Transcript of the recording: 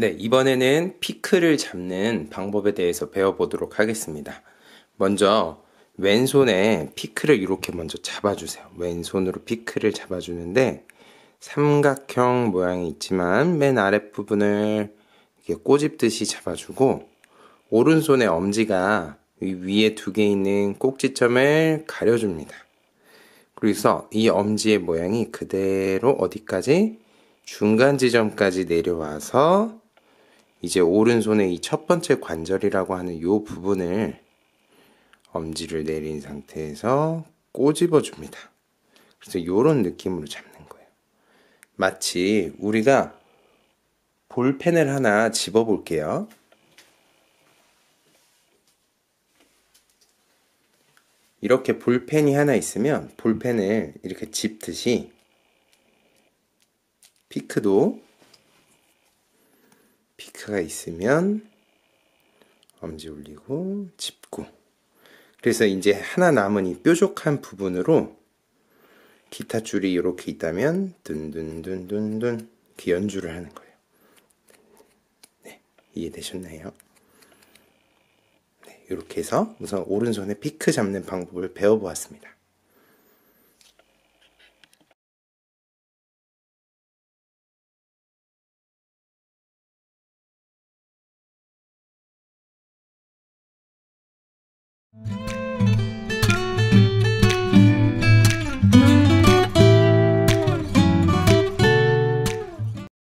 네, 이번에는 피크를 잡는 방법에 대해서 배워보도록 하겠습니다. 먼저 왼손에 피크를 이렇게 먼저 잡아주세요. 왼손으로 피크를 잡아주는데 삼각형 모양이 있지만 맨 아랫부분을 이렇게 꼬집듯이 잡아주고 오른손의 엄지가 위에 두 개 있는 꼭지점을 가려줍니다. 그래서 이 엄지의 모양이 그대로 어디까지? 중간 지점까지 내려와서 이제 오른손의 이 첫 번째 관절이라고 하는 이 부분을 엄지를 내린 상태에서 꼬집어 줍니다. 그래서 이런 느낌으로 잡는 거예요. 마치 우리가 볼펜을 하나 집어 볼게요. 이렇게 볼펜이 하나 있으면 볼펜을 이렇게 집듯이 피크도 마스크가 있으면 엄지 올리고 짚고 그래서 이제 하나 남은 이 뾰족한 부분으로 기타 줄이 이렇게 있다면 둔둔둔둔둔 이렇게 연주를 하는 거예요. 네, 이해되셨나요? 네, 이렇게 해서 우선 오른손에 피크 잡는 방법을 배워보았습니다.